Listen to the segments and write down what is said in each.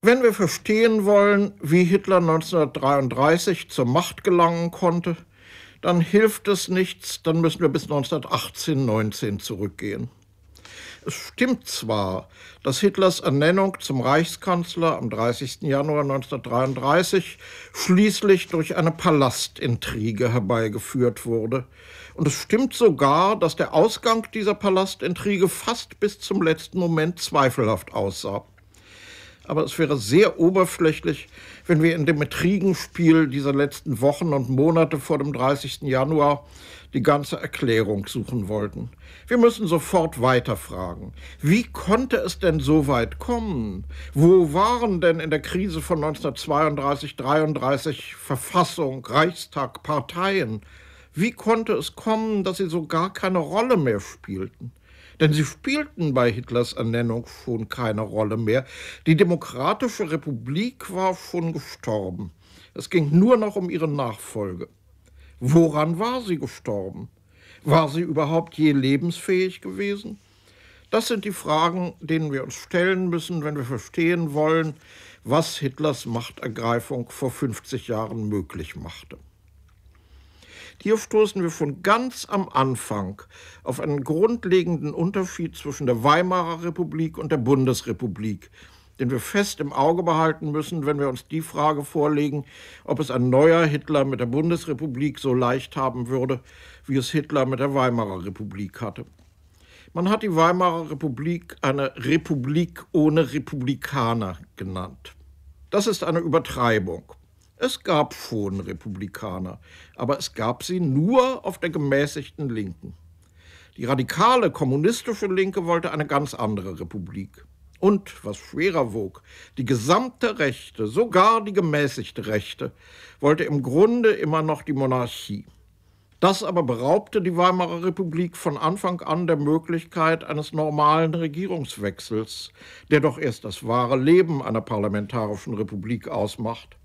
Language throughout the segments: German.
Wenn wir verstehen wollen, wie Hitler 1933 zur Macht gelangen konnte, dann hilft es nichts, dann müssen wir bis 1918, 19 zurückgehen. Es stimmt zwar, dass Hitlers Ernennung zum Reichskanzler am 30. Januar 1933 schließlich durch eine Palastintrige herbeigeführt wurde. Und es stimmt sogar, dass der Ausgang dieser Palastintrige fast bis zum letzten Moment zweifelhaft aussah aber es wäre sehr oberflächlich, wenn wir in dem Intrigenspiel dieser letzten Wochen und Monate vor dem 30. Januar die ganze Erklärung suchen wollten. Wir müssen sofort weiterfragen. Wie konnte es denn so weit kommen? Wo waren denn in der Krise von 1932, 33 Verfassung, Reichstag, Parteien? Wie konnte es kommen, dass sie so gar keine Rolle mehr spielten? denn sie spielten bei Hitlers Ernennung schon keine Rolle mehr. Die Demokratische Republik war schon gestorben. Es ging nur noch um ihre Nachfolge. Woran war sie gestorben? War sie überhaupt je lebensfähig gewesen? Das sind die Fragen, denen wir uns stellen müssen, wenn wir verstehen wollen, was Hitlers Machtergreifung vor 50 Jahren möglich machte. Hier stoßen wir von ganz am Anfang auf einen grundlegenden Unterschied zwischen der Weimarer Republik und der Bundesrepublik, den wir fest im Auge behalten müssen, wenn wir uns die Frage vorlegen, ob es ein neuer Hitler mit der Bundesrepublik so leicht haben würde, wie es Hitler mit der Weimarer Republik hatte. Man hat die Weimarer Republik eine Republik ohne Republikaner genannt. Das ist eine Übertreibung. Es gab schon Republikaner, aber es gab sie nur auf der gemäßigten Linken. Die radikale kommunistische Linke wollte eine ganz andere Republik. Und, was schwerer wog, die gesamte Rechte, sogar die gemäßigte Rechte, wollte im Grunde immer noch die Monarchie. Das aber beraubte die Weimarer Republik von Anfang an der Möglichkeit eines normalen Regierungswechsels, der doch erst das wahre Leben einer parlamentarischen Republik ausmacht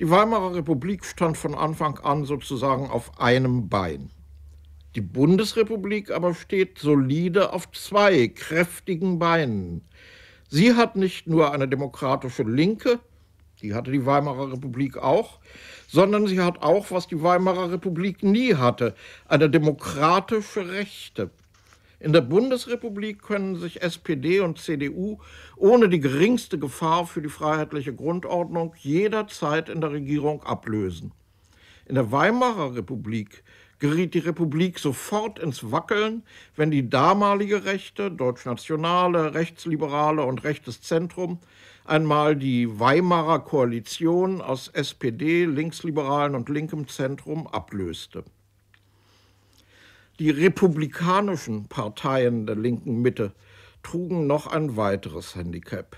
die Weimarer Republik stand von Anfang an sozusagen auf einem Bein. Die Bundesrepublik aber steht solide auf zwei kräftigen Beinen. Sie hat nicht nur eine demokratische Linke, die hatte die Weimarer Republik auch, sondern sie hat auch, was die Weimarer Republik nie hatte, eine demokratische Rechte. In der Bundesrepublik können sich SPD und CDU ohne die geringste Gefahr für die freiheitliche Grundordnung jederzeit in der Regierung ablösen. In der Weimarer Republik geriet die Republik sofort ins Wackeln, wenn die damalige Rechte, deutschnationale, rechtsliberale und rechtes Zentrum, einmal die Weimarer Koalition aus SPD, Linksliberalen und linkem Zentrum ablöste. Die republikanischen Parteien der linken Mitte trugen noch ein weiteres Handicap.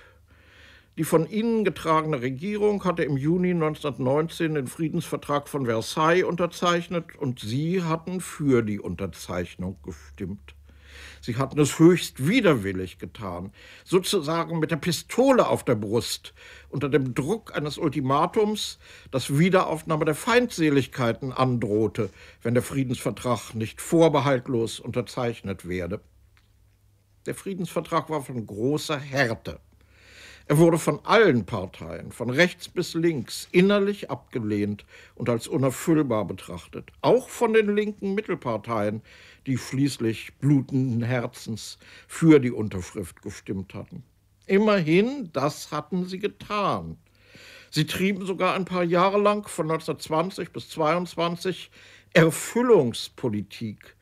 Die von ihnen getragene Regierung hatte im Juni 1919 den Friedensvertrag von Versailles unterzeichnet und sie hatten für die Unterzeichnung gestimmt. Sie hatten es höchst widerwillig getan, sozusagen mit der Pistole auf der Brust, unter dem Druck eines Ultimatums, das Wiederaufnahme der Feindseligkeiten androhte, wenn der Friedensvertrag nicht vorbehaltlos unterzeichnet werde. Der Friedensvertrag war von großer Härte. Er wurde von allen Parteien, von rechts bis links, innerlich abgelehnt und als unerfüllbar betrachtet. Auch von den linken Mittelparteien, die schließlich blutenden Herzens für die Unterschrift gestimmt hatten. Immerhin, das hatten sie getan. Sie trieben sogar ein paar Jahre lang von 1920 bis 1922 Erfüllungspolitik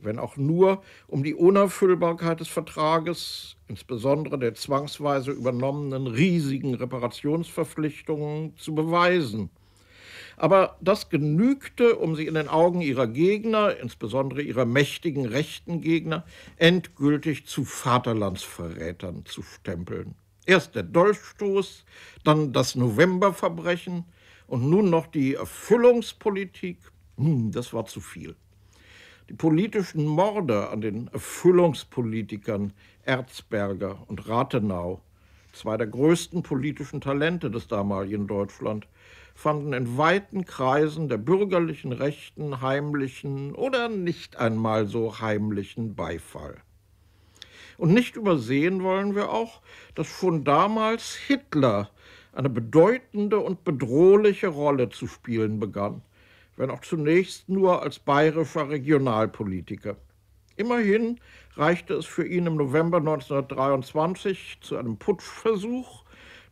wenn auch nur, um die Unerfüllbarkeit des Vertrages, insbesondere der zwangsweise übernommenen riesigen Reparationsverpflichtungen, zu beweisen. Aber das genügte, um sie in den Augen ihrer Gegner, insbesondere ihrer mächtigen rechten Gegner, endgültig zu Vaterlandsverrätern zu stempeln. Erst der Dolchstoß, dann das Novemberverbrechen und nun noch die Erfüllungspolitik. Hm, das war zu viel die politischen Morde an den Erfüllungspolitikern Erzberger und Rathenau, zwei der größten politischen Talente des damaligen Deutschland, fanden in weiten Kreisen der bürgerlichen Rechten heimlichen oder nicht einmal so heimlichen Beifall. Und nicht übersehen wollen wir auch, dass schon damals Hitler eine bedeutende und bedrohliche Rolle zu spielen begann wenn auch zunächst nur als bayerischer Regionalpolitiker. Immerhin reichte es für ihn im November 1923 zu einem Putschversuch,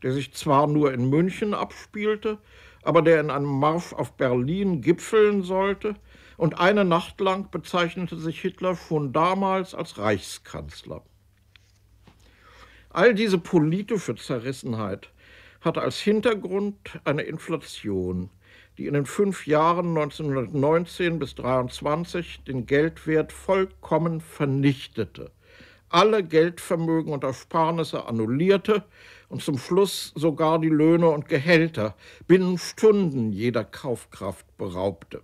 der sich zwar nur in München abspielte, aber der in einem Marsch auf Berlin gipfeln sollte, und eine Nacht lang bezeichnete sich Hitler schon damals als Reichskanzler. All diese politische Zerrissenheit hatte als Hintergrund eine Inflation, die in den fünf Jahren 1919 bis 1923 den Geldwert vollkommen vernichtete, alle Geldvermögen und Ersparnisse annullierte und zum Schluss sogar die Löhne und Gehälter binnen Stunden jeder Kaufkraft beraubte.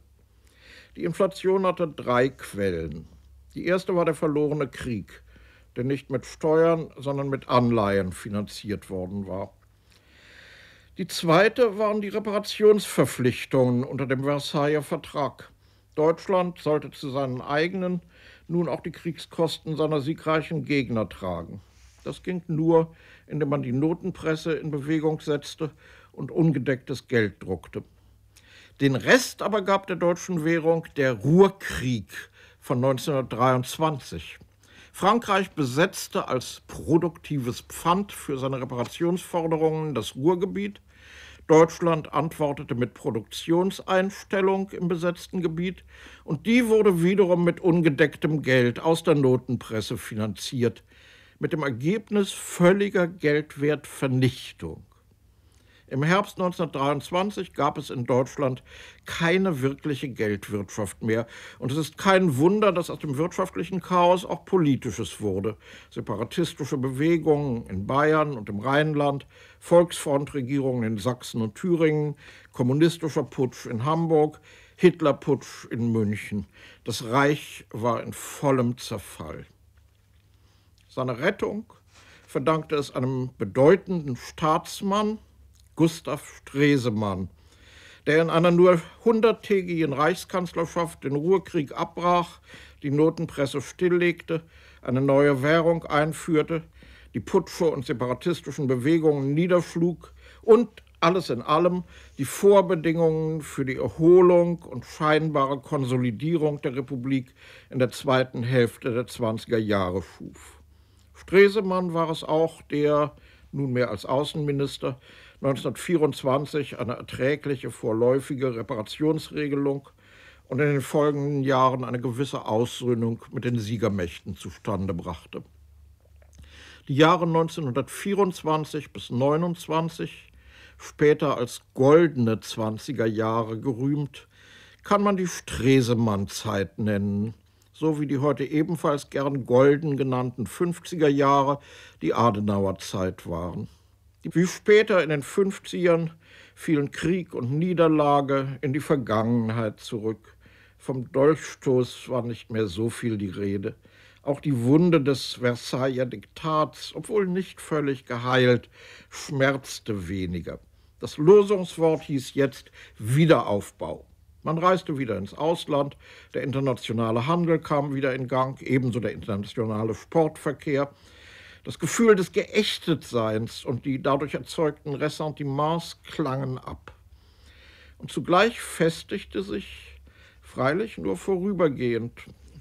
Die Inflation hatte drei Quellen. Die erste war der verlorene Krieg, der nicht mit Steuern, sondern mit Anleihen finanziert worden war. Die zweite waren die Reparationsverpflichtungen unter dem Versailler Vertrag. Deutschland sollte zu seinen eigenen nun auch die Kriegskosten seiner siegreichen Gegner tragen. Das ging nur, indem man die Notenpresse in Bewegung setzte und ungedecktes Geld druckte. Den Rest aber gab der deutschen Währung der Ruhrkrieg von 1923. Frankreich besetzte als produktives Pfand für seine Reparationsforderungen das Ruhrgebiet. Deutschland antwortete mit Produktionseinstellung im besetzten Gebiet und die wurde wiederum mit ungedecktem Geld aus der Notenpresse finanziert, mit dem Ergebnis völliger Geldwertvernichtung. Im Herbst 1923 gab es in Deutschland keine wirkliche Geldwirtschaft mehr. Und es ist kein Wunder, dass aus dem wirtschaftlichen Chaos auch politisches wurde. Separatistische Bewegungen in Bayern und im Rheinland, Volksfrontregierungen in Sachsen und Thüringen, kommunistischer Putsch in Hamburg, Hitlerputsch in München. Das Reich war in vollem Zerfall. Seine Rettung verdankte es einem bedeutenden Staatsmann, Gustav Stresemann, der in einer nur hunderttägigen Reichskanzlerschaft den Ruhrkrieg abbrach, die Notenpresse stilllegte, eine neue Währung einführte, die Putsche und separatistischen Bewegungen niederschlug und alles in allem die Vorbedingungen für die Erholung und scheinbare Konsolidierung der Republik in der zweiten Hälfte der 20er Jahre schuf. Stresemann war es auch, der, nunmehr als Außenminister, 1924 eine erträgliche vorläufige Reparationsregelung und in den folgenden Jahren eine gewisse Aussöhnung mit den Siegermächten zustande brachte. Die Jahre 1924 bis 1929, später als goldene 20er Jahre gerühmt, kann man die Stresemann-Zeit nennen, so wie die heute ebenfalls gern golden genannten 50er Jahre die Adenauer-Zeit waren wie später in den 50ern fielen Krieg und Niederlage in die Vergangenheit zurück. Vom Dolchstoß war nicht mehr so viel die Rede. Auch die Wunde des Versailler Diktats, obwohl nicht völlig geheilt, schmerzte weniger. Das Losungswort hieß jetzt Wiederaufbau. Man reiste wieder ins Ausland, der internationale Handel kam wieder in Gang, ebenso der internationale Sportverkehr. Das Gefühl des Geächtetseins und die dadurch erzeugten Ressentiments klangen ab. Und zugleich festigte sich, freilich nur vorübergehend,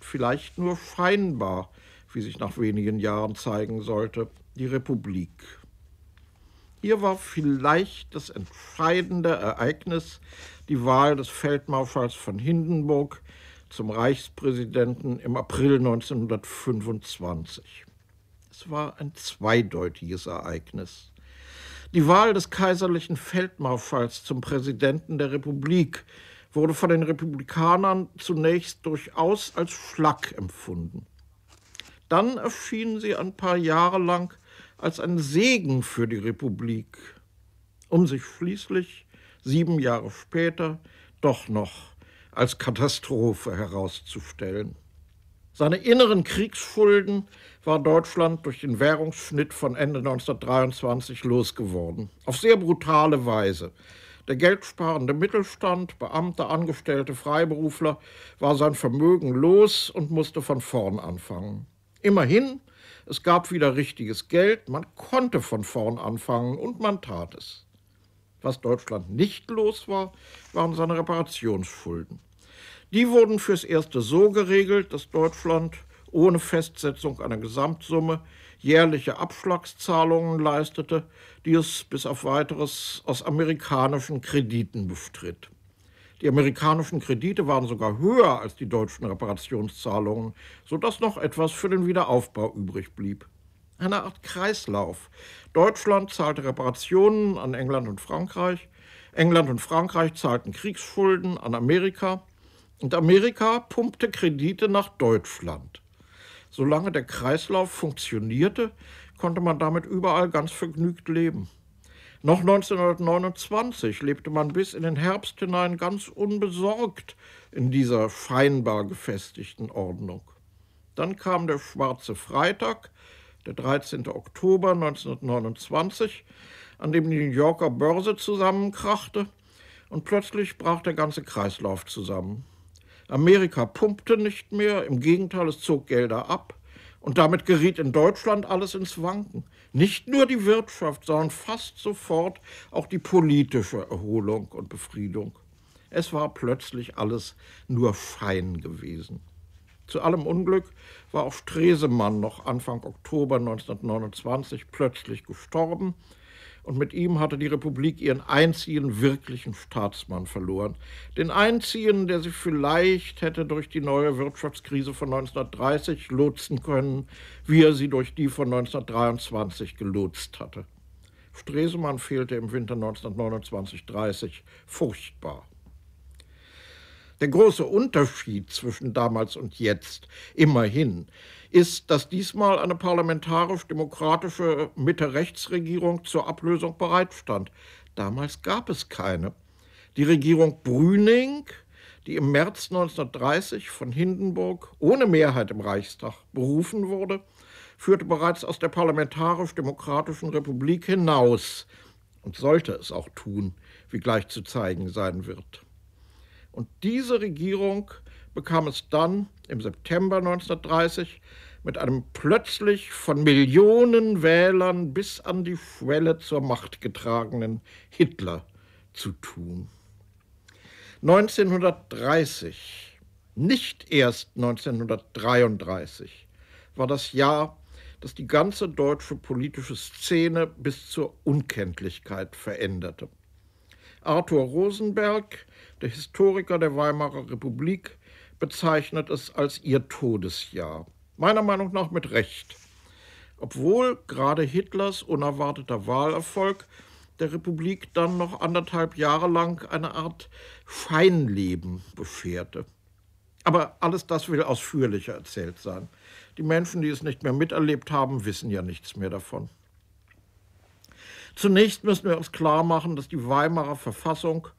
vielleicht nur feinbar, wie sich nach wenigen Jahren zeigen sollte, die Republik. Hier war vielleicht das entscheidende Ereignis die Wahl des Feldmarschalls von Hindenburg zum Reichspräsidenten im April 1925. Es war ein zweideutiges Ereignis. Die Wahl des kaiserlichen Feldmarschalls zum Präsidenten der Republik wurde von den Republikanern zunächst durchaus als Schlack empfunden. Dann erschienen sie ein paar Jahre lang als ein Segen für die Republik, um sich schließlich sieben Jahre später doch noch als Katastrophe herauszustellen. Seine inneren Kriegsschulden war Deutschland durch den Währungsschnitt von Ende 1923 losgeworden. Auf sehr brutale Weise. Der geldsparende Mittelstand, Beamte, Angestellte, Freiberufler war sein Vermögen los und musste von vorn anfangen. Immerhin, es gab wieder richtiges Geld, man konnte von vorn anfangen und man tat es. Was Deutschland nicht los war, waren seine Reparationsschulden. Die wurden fürs Erste so geregelt, dass Deutschland ohne Festsetzung einer Gesamtsumme jährliche Abschlagszahlungen leistete, die es bis auf weiteres aus amerikanischen Krediten bestritt. Die amerikanischen Kredite waren sogar höher als die deutschen Reparationszahlungen, sodass noch etwas für den Wiederaufbau übrig blieb. Eine Art Kreislauf. Deutschland zahlte Reparationen an England und Frankreich, England und Frankreich zahlten Kriegsschulden an Amerika und Amerika pumpte Kredite nach Deutschland. Solange der Kreislauf funktionierte, konnte man damit überall ganz vergnügt leben. Noch 1929 lebte man bis in den Herbst hinein ganz unbesorgt in dieser feinbar gefestigten Ordnung. Dann kam der Schwarze Freitag, der 13. Oktober 1929, an dem die New Yorker Börse zusammenkrachte und plötzlich brach der ganze Kreislauf zusammen. Amerika pumpte nicht mehr, im Gegenteil, es zog Gelder ab. Und damit geriet in Deutschland alles ins Wanken. Nicht nur die Wirtschaft, sondern fast sofort auch die politische Erholung und Befriedung. Es war plötzlich alles nur fein gewesen. Zu allem Unglück war auch Stresemann noch Anfang Oktober 1929 plötzlich gestorben und mit ihm hatte die Republik ihren einzigen wirklichen Staatsmann verloren. Den einzigen, der sie vielleicht hätte durch die neue Wirtschaftskrise von 1930 lotsen können, wie er sie durch die von 1923 gelotst hatte. Stresemann fehlte im Winter 1929-30 furchtbar. Der große Unterschied zwischen damals und jetzt, immerhin, ist, dass diesmal eine parlamentarisch-demokratische Mitte-Rechts-Regierung zur Ablösung bereitstand. Damals gab es keine. Die Regierung Brüning, die im März 1930 von Hindenburg ohne Mehrheit im Reichstag berufen wurde, führte bereits aus der parlamentarisch-demokratischen Republik hinaus und sollte es auch tun, wie gleich zu zeigen sein wird. Und diese Regierung bekam es dann im September 1930 mit einem plötzlich von Millionen Wählern bis an die Schwelle zur Macht getragenen Hitler zu tun. 1930, nicht erst 1933, war das Jahr, das die ganze deutsche politische Szene bis zur Unkenntlichkeit veränderte. Arthur Rosenberg, der Historiker der Weimarer Republik, bezeichnet es als ihr Todesjahr. Meiner Meinung nach mit Recht. Obwohl gerade Hitlers unerwarteter Wahlerfolg der Republik dann noch anderthalb Jahre lang eine Art Feinleben befährte. Aber alles das will ausführlicher erzählt sein. Die Menschen, die es nicht mehr miterlebt haben, wissen ja nichts mehr davon. Zunächst müssen wir uns klar machen, dass die Weimarer Verfassung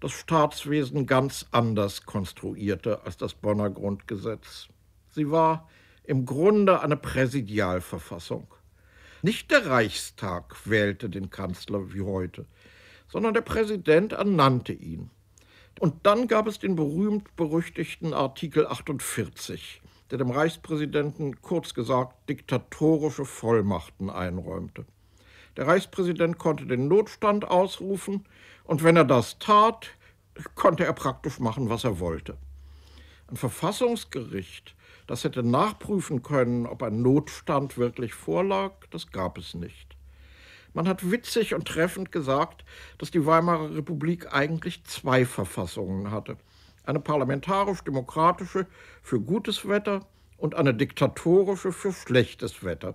das Staatswesen ganz anders konstruierte als das Bonner Grundgesetz. Sie war im Grunde eine Präsidialverfassung. Nicht der Reichstag wählte den Kanzler wie heute, sondern der Präsident ernannte ihn. Und dann gab es den berühmt-berüchtigten Artikel 48, der dem Reichspräsidenten kurz gesagt diktatorische Vollmachten einräumte. Der Reichspräsident konnte den Notstand ausrufen und wenn er das tat, konnte er praktisch machen, was er wollte. Ein Verfassungsgericht, das hätte nachprüfen können, ob ein Notstand wirklich vorlag, das gab es nicht. Man hat witzig und treffend gesagt, dass die Weimarer Republik eigentlich zwei Verfassungen hatte. Eine parlamentarisch-demokratische für gutes Wetter und eine diktatorische für schlechtes Wetter.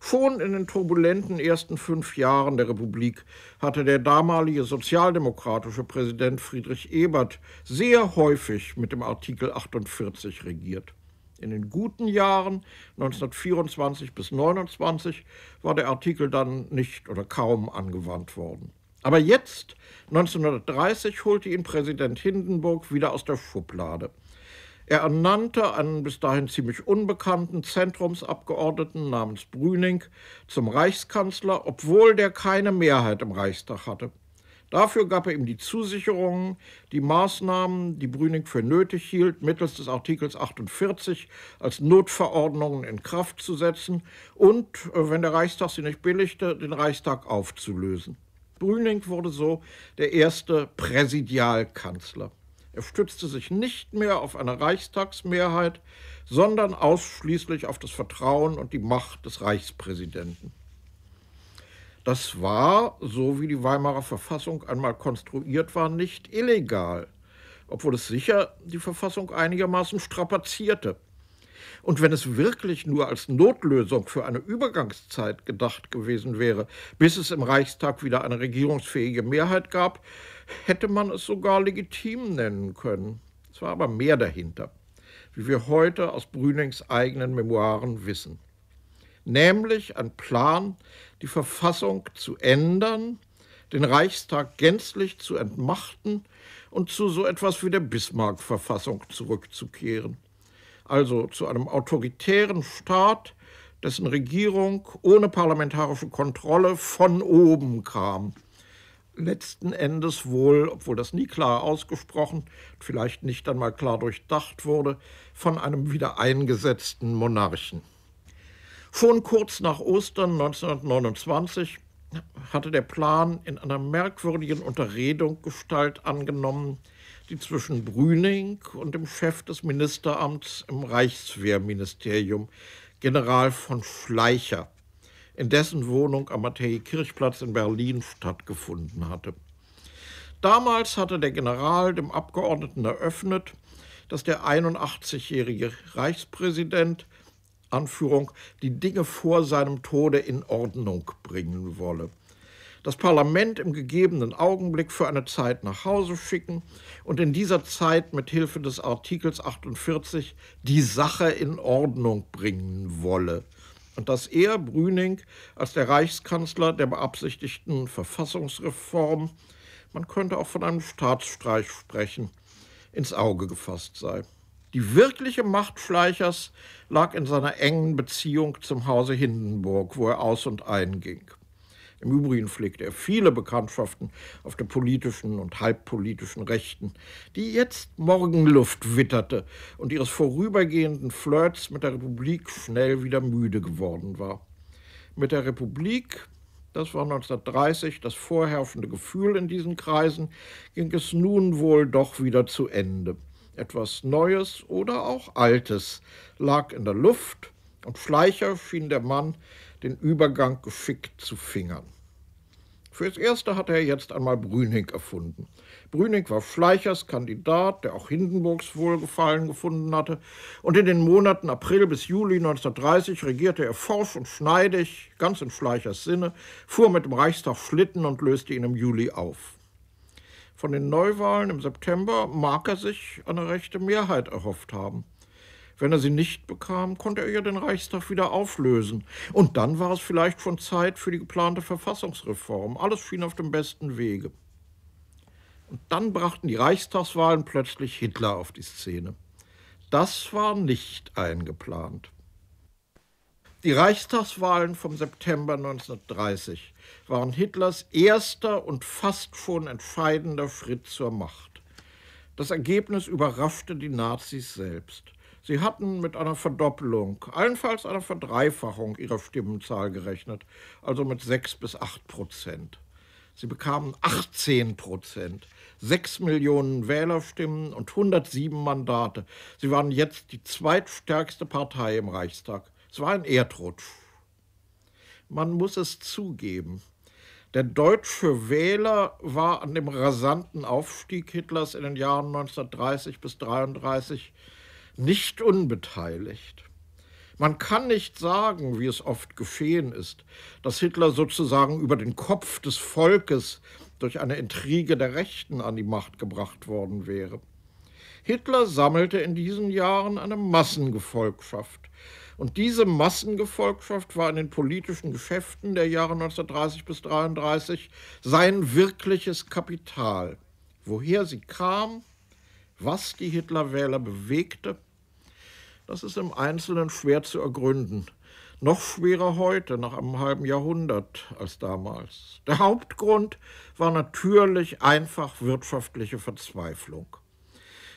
Schon in den turbulenten ersten fünf Jahren der Republik hatte der damalige sozialdemokratische Präsident Friedrich Ebert sehr häufig mit dem Artikel 48 regiert. In den guten Jahren 1924 bis 1929 war der Artikel dann nicht oder kaum angewandt worden. Aber jetzt, 1930, holte ihn Präsident Hindenburg wieder aus der Schublade. Er ernannte einen bis dahin ziemlich unbekannten Zentrumsabgeordneten namens Brüning zum Reichskanzler, obwohl der keine Mehrheit im Reichstag hatte. Dafür gab er ihm die Zusicherungen, die Maßnahmen, die Brüning für nötig hielt, mittels des Artikels 48 als Notverordnungen in Kraft zu setzen und, äh, wenn der Reichstag sie nicht billigte, den Reichstag aufzulösen. Brüning wurde so der erste Präsidialkanzler. Er stützte sich nicht mehr auf eine Reichstagsmehrheit, sondern ausschließlich auf das Vertrauen und die Macht des Reichspräsidenten. Das war, so wie die Weimarer Verfassung einmal konstruiert war, nicht illegal, obwohl es sicher die Verfassung einigermaßen strapazierte. Und wenn es wirklich nur als Notlösung für eine Übergangszeit gedacht gewesen wäre, bis es im Reichstag wieder eine regierungsfähige Mehrheit gab, hätte man es sogar legitim nennen können. Es war aber mehr dahinter, wie wir heute aus Brünings eigenen Memoiren wissen. Nämlich ein Plan, die Verfassung zu ändern, den Reichstag gänzlich zu entmachten und zu so etwas wie der Bismarck-Verfassung zurückzukehren. Also zu einem autoritären Staat, dessen Regierung ohne parlamentarische Kontrolle von oben kam letzten Endes wohl, obwohl das nie klar ausgesprochen, vielleicht nicht einmal klar durchdacht wurde, von einem wieder eingesetzten Monarchen. Schon kurz nach Ostern 1929 hatte der Plan in einer merkwürdigen Unterredung Gestalt angenommen, die zwischen Brüning und dem Chef des Ministeramts im Reichswehrministerium, General von Schleicher, in dessen Wohnung am Matthäi-Kirchplatz in Berlin stattgefunden hatte. Damals hatte der General dem Abgeordneten eröffnet, dass der 81-jährige Reichspräsident Anführung, die Dinge vor seinem Tode in Ordnung bringen wolle. Das Parlament im gegebenen Augenblick für eine Zeit nach Hause schicken und in dieser Zeit mit Hilfe des Artikels 48 die Sache in Ordnung bringen wolle und dass er, Brüning, als der Reichskanzler der beabsichtigten Verfassungsreform, man könnte auch von einem Staatsstreich sprechen, ins Auge gefasst sei. Die wirkliche Macht Schleichers lag in seiner engen Beziehung zum Hause Hindenburg, wo er aus und einging. Im Übrigen pflegt er viele Bekanntschaften auf der politischen und halbpolitischen Rechten, die jetzt Morgenluft witterte und ihres vorübergehenden Flirts mit der Republik schnell wieder müde geworden war. Mit der Republik das war 1930 das vorherrschende Gefühl in diesen Kreisen, ging es nun wohl doch wieder zu Ende. Etwas Neues oder auch Altes lag in der Luft und Schleicher schien der Mann den Übergang geschickt zu fingern. Fürs Erste hatte er jetzt einmal Brüning erfunden. Brüning war Fleichers Kandidat, der auch Hindenburgs Wohlgefallen gefunden hatte. Und in den Monaten April bis Juli 1930 regierte er forsch und schneidig, ganz in Fleichers Sinne, fuhr mit dem Reichstag Schlitten und löste ihn im Juli auf. Von den Neuwahlen im September mag er sich eine rechte Mehrheit erhofft haben. Wenn er sie nicht bekam, konnte er ja den Reichstag wieder auflösen. Und dann war es vielleicht von Zeit für die geplante Verfassungsreform. Alles schien auf dem besten Wege. Und dann brachten die Reichstagswahlen plötzlich Hitler auf die Szene. Das war nicht eingeplant. Die Reichstagswahlen vom September 1930 waren Hitlers erster und fast schon entscheidender Schritt zur Macht. Das Ergebnis überraschte die Nazis selbst. Sie hatten mit einer Verdoppelung, allenfalls einer Verdreifachung ihrer Stimmenzahl gerechnet, also mit 6 bis 8 Prozent. Sie bekamen 18 Prozent, 6 Millionen Wählerstimmen und 107 Mandate. Sie waren jetzt die zweitstärkste Partei im Reichstag. Es war ein Erdrutsch. Man muss es zugeben, der deutsche Wähler war an dem rasanten Aufstieg Hitlers in den Jahren 1930 bis 1933 nicht unbeteiligt. Man kann nicht sagen, wie es oft geschehen ist, dass Hitler sozusagen über den Kopf des Volkes durch eine Intrige der Rechten an die Macht gebracht worden wäre. Hitler sammelte in diesen Jahren eine Massengefolgschaft. Und diese Massengefolgschaft war in den politischen Geschäften der Jahre 1930 bis 1933 sein wirkliches Kapital. Woher sie kam, was die Hitlerwähler bewegte das ist im Einzelnen schwer zu ergründen. Noch schwerer heute, nach einem halben Jahrhundert als damals. Der Hauptgrund war natürlich einfach wirtschaftliche Verzweiflung.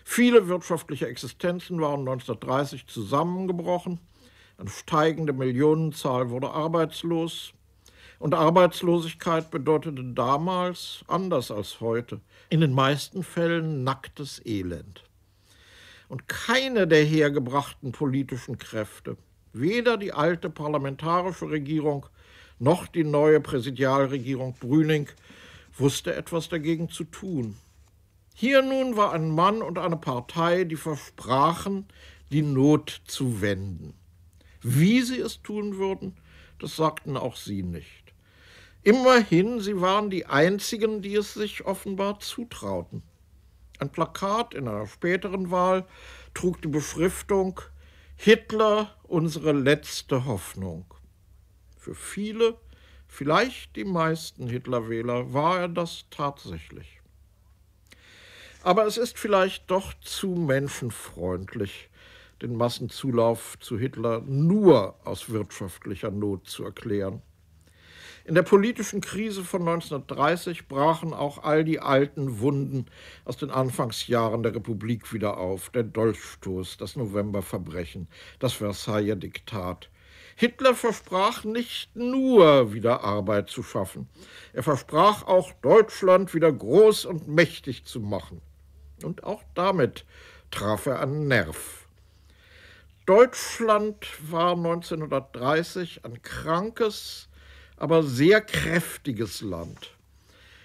Viele wirtschaftliche Existenzen waren 1930 zusammengebrochen. Eine steigende Millionenzahl wurde arbeitslos. Und Arbeitslosigkeit bedeutete damals, anders als heute, in den meisten Fällen nacktes Elend und keine der hergebrachten politischen Kräfte, weder die alte parlamentarische Regierung noch die neue Präsidialregierung Brüning, wusste etwas dagegen zu tun. Hier nun war ein Mann und eine Partei, die versprachen, die Not zu wenden. Wie sie es tun würden, das sagten auch sie nicht. Immerhin, sie waren die Einzigen, die es sich offenbar zutrauten. Ein Plakat in einer späteren Wahl trug die Beschriftung Hitler unsere letzte Hoffnung. Für viele, vielleicht die meisten Hitlerwähler, war er das tatsächlich. Aber es ist vielleicht doch zu menschenfreundlich, den Massenzulauf zu Hitler nur aus wirtschaftlicher Not zu erklären. In der politischen Krise von 1930 brachen auch all die alten Wunden aus den Anfangsjahren der Republik wieder auf. Der Dolchstoß, das Novemberverbrechen, das Versailler Diktat. Hitler versprach nicht nur wieder Arbeit zu schaffen, er versprach auch Deutschland wieder groß und mächtig zu machen. Und auch damit traf er einen Nerv. Deutschland war 1930 ein krankes, aber sehr kräftiges Land.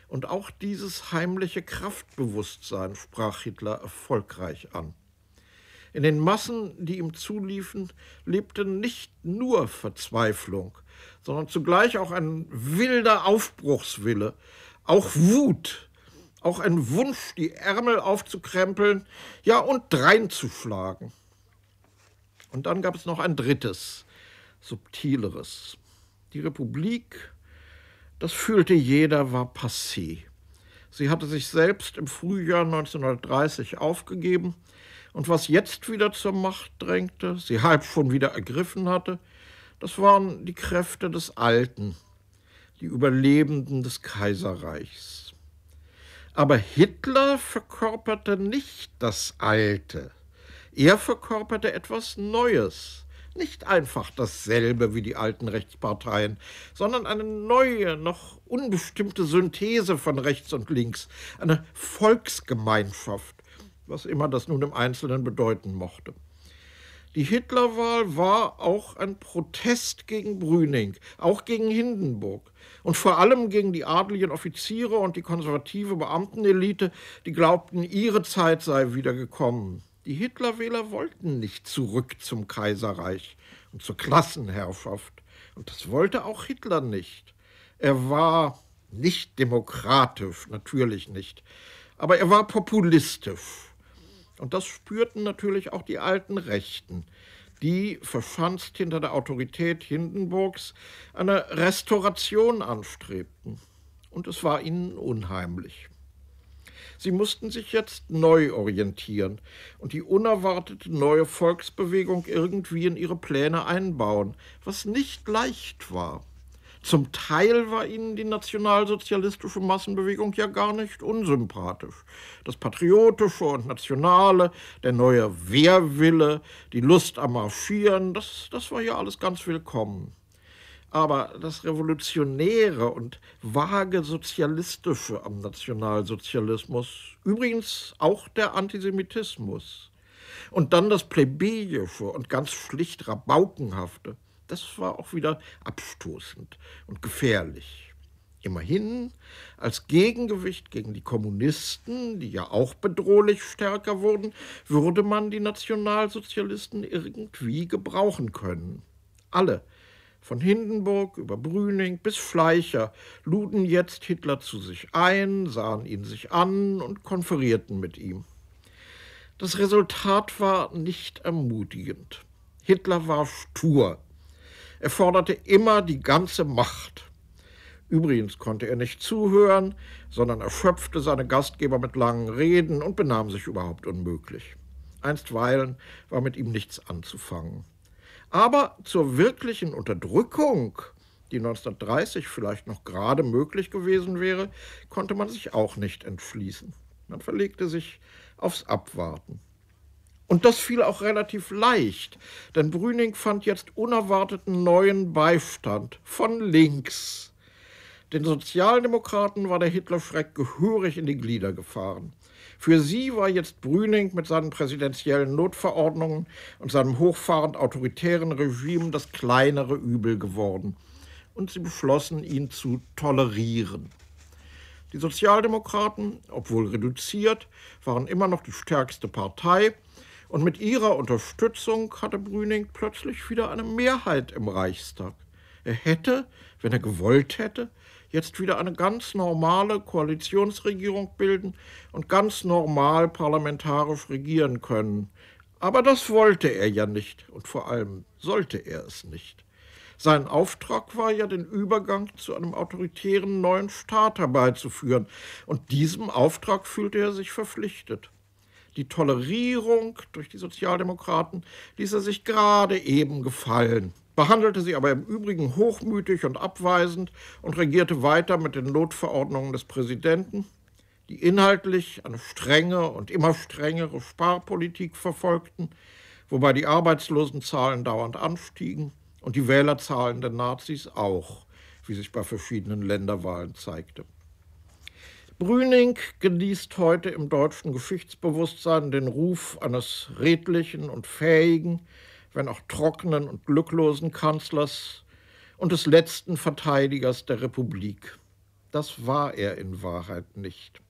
Und auch dieses heimliche Kraftbewusstsein sprach Hitler erfolgreich an. In den Massen, die ihm zuliefen, lebte nicht nur Verzweiflung, sondern zugleich auch ein wilder Aufbruchswille, auch Wut, auch ein Wunsch, die Ärmel aufzukrempeln, ja und dreinzuschlagen. Und dann gab es noch ein drittes, subtileres. Die Republik, das fühlte jeder, war passé. Sie hatte sich selbst im Frühjahr 1930 aufgegeben und was jetzt wieder zur Macht drängte, sie halb schon wieder ergriffen hatte, das waren die Kräfte des Alten, die Überlebenden des Kaiserreichs. Aber Hitler verkörperte nicht das Alte, er verkörperte etwas Neues, nicht einfach dasselbe wie die alten Rechtsparteien, sondern eine neue, noch unbestimmte Synthese von rechts und links, eine Volksgemeinschaft, was immer das nun im Einzelnen bedeuten mochte. Die Hitlerwahl war auch ein Protest gegen Brüning, auch gegen Hindenburg und vor allem gegen die adligen Offiziere und die konservative Beamtenelite, die glaubten, ihre Zeit sei wieder gekommen. Die Hitlerwähler wollten nicht zurück zum Kaiserreich und zur Klassenherrschaft. Und das wollte auch Hitler nicht. Er war nicht demokratisch, natürlich nicht, aber er war populistisch. Und das spürten natürlich auch die alten Rechten, die, verschanzt hinter der Autorität Hindenburgs, eine Restauration anstrebten. Und es war ihnen unheimlich. Sie mussten sich jetzt neu orientieren und die unerwartete neue Volksbewegung irgendwie in ihre Pläne einbauen, was nicht leicht war. Zum Teil war ihnen die nationalsozialistische Massenbewegung ja gar nicht unsympathisch. Das Patriotische und Nationale, der neue Wehrwille, die Lust am Marschieren, das, das war ja alles ganz willkommen. Aber das revolutionäre und vage Sozialistische am Nationalsozialismus, übrigens auch der Antisemitismus, und dann das Plebejische und ganz schlicht Rabaukenhafte, das war auch wieder abstoßend und gefährlich. Immerhin, als Gegengewicht gegen die Kommunisten, die ja auch bedrohlich stärker wurden, würde man die Nationalsozialisten irgendwie gebrauchen können. Alle von Hindenburg über Brüning bis Fleischer luden jetzt Hitler zu sich ein, sahen ihn sich an und konferierten mit ihm. Das Resultat war nicht ermutigend. Hitler war stur. Er forderte immer die ganze Macht. Übrigens konnte er nicht zuhören, sondern erschöpfte seine Gastgeber mit langen Reden und benahm sich überhaupt unmöglich. Einstweilen war mit ihm nichts anzufangen. Aber zur wirklichen Unterdrückung, die 1930 vielleicht noch gerade möglich gewesen wäre, konnte man sich auch nicht entschließen. Man verlegte sich aufs Abwarten. Und das fiel auch relativ leicht, denn Brüning fand jetzt unerwarteten neuen Beistand von links. Den Sozialdemokraten war der Hitlerschreck gehörig in die Glieder gefahren. Für sie war jetzt Brüning mit seinen präsidentiellen Notverordnungen und seinem hochfahrend autoritären Regime das kleinere Übel geworden. Und sie beschlossen, ihn zu tolerieren. Die Sozialdemokraten, obwohl reduziert, waren immer noch die stärkste Partei und mit ihrer Unterstützung hatte Brüning plötzlich wieder eine Mehrheit im Reichstag. Er hätte, wenn er gewollt hätte, jetzt wieder eine ganz normale Koalitionsregierung bilden und ganz normal parlamentarisch regieren können. Aber das wollte er ja nicht und vor allem sollte er es nicht. Sein Auftrag war ja, den Übergang zu einem autoritären neuen Staat herbeizuführen, und diesem Auftrag fühlte er sich verpflichtet. Die Tolerierung durch die Sozialdemokraten ließ er sich gerade eben gefallen behandelte sie aber im Übrigen hochmütig und abweisend und regierte weiter mit den Notverordnungen des Präsidenten, die inhaltlich eine strenge und immer strengere Sparpolitik verfolgten, wobei die Arbeitslosenzahlen dauernd anstiegen und die Wählerzahlen der Nazis auch, wie sich bei verschiedenen Länderwahlen zeigte. Brüning genießt heute im deutschen Geschichtsbewusstsein den Ruf eines redlichen und fähigen, wenn auch trockenen und glücklosen Kanzlers und des letzten Verteidigers der Republik. Das war er in Wahrheit nicht.